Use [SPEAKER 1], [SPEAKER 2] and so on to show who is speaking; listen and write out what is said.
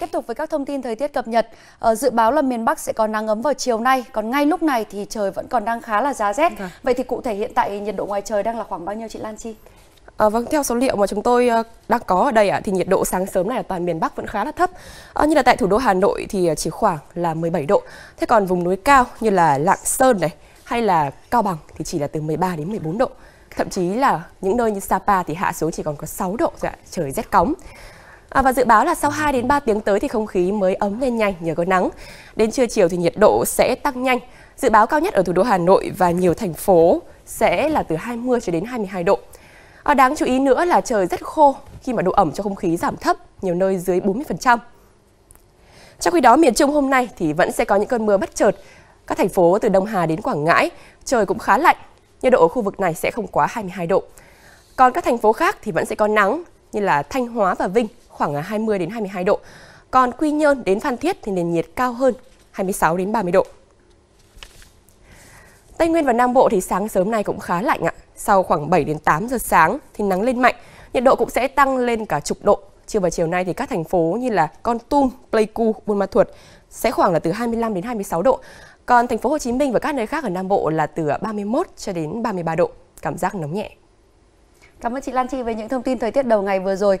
[SPEAKER 1] Tiếp tục với các thông tin thời tiết cập nhật, ờ, dự báo là miền Bắc sẽ có nắng ấm vào chiều nay, còn ngay lúc này thì trời vẫn còn đang khá là giá rét. Vâng. Vậy thì cụ thể hiện tại nhiệt độ ngoài trời đang là khoảng bao nhiêu chị Lan
[SPEAKER 2] Chi? À, vâng, theo số liệu mà chúng tôi ờ, đang có ở đây à, thì nhiệt độ sáng sớm này ở toàn miền Bắc vẫn khá là thấp. À, như là tại thủ đô Hà Nội thì chỉ khoảng là 17 độ. Thế còn vùng núi cao như là Lạng Sơn này hay là Cao Bằng thì chỉ là từ 13 đến 14 độ. Thậm chí là những nơi như Sapa thì hạ xuống chỉ còn có 6 độ, dạ, trời rét cóng. À, và dự báo là sau 2 đến 3 tiếng tới thì không khí mới ấm lên nhanh nhờ có nắng. Đến trưa chiều thì nhiệt độ sẽ tăng nhanh. Dự báo cao nhất ở thủ đô Hà Nội và nhiều thành phố sẽ là từ 20 cho đến 22 độ. À, đáng chú ý nữa là trời rất khô khi mà độ ẩm cho không khí giảm thấp, nhiều nơi dưới 40%. Trong khi đó miền Trung hôm nay thì vẫn sẽ có những cơn mưa bất chợt. Các thành phố từ Đông Hà đến Quảng Ngãi trời cũng khá lạnh, nhiệt độ ở khu vực này sẽ không quá 22 độ. Còn các thành phố khác thì vẫn sẽ có nắng như là Thanh Hóa và Vinh khoảng 20 à, đến 22 độ. Còn Quy Nhơn đến Phan Thiết thì nền nhiệt cao hơn 26 đến 30 độ. Tây Nguyên và Nam Bộ thì sáng sớm nay cũng khá lạnh ạ. Sau khoảng 7 đến 8 giờ sáng thì nắng lên mạnh, nhiệt độ cũng sẽ tăng lên cả chục độ. Chiều và chiều nay thì các thành phố như là Con Tum, Pleiku, Buôn Ma Thuột sẽ khoảng là từ 25 đến 26 độ. Còn thành phố Hồ Chí Minh và các nơi khác ở Nam Bộ là từ 31 à, cho đến 33 độ, cảm giác nóng nhẹ.
[SPEAKER 1] Cảm ơn chị Lan Chi về những thông tin thời tiết đầu ngày vừa rồi.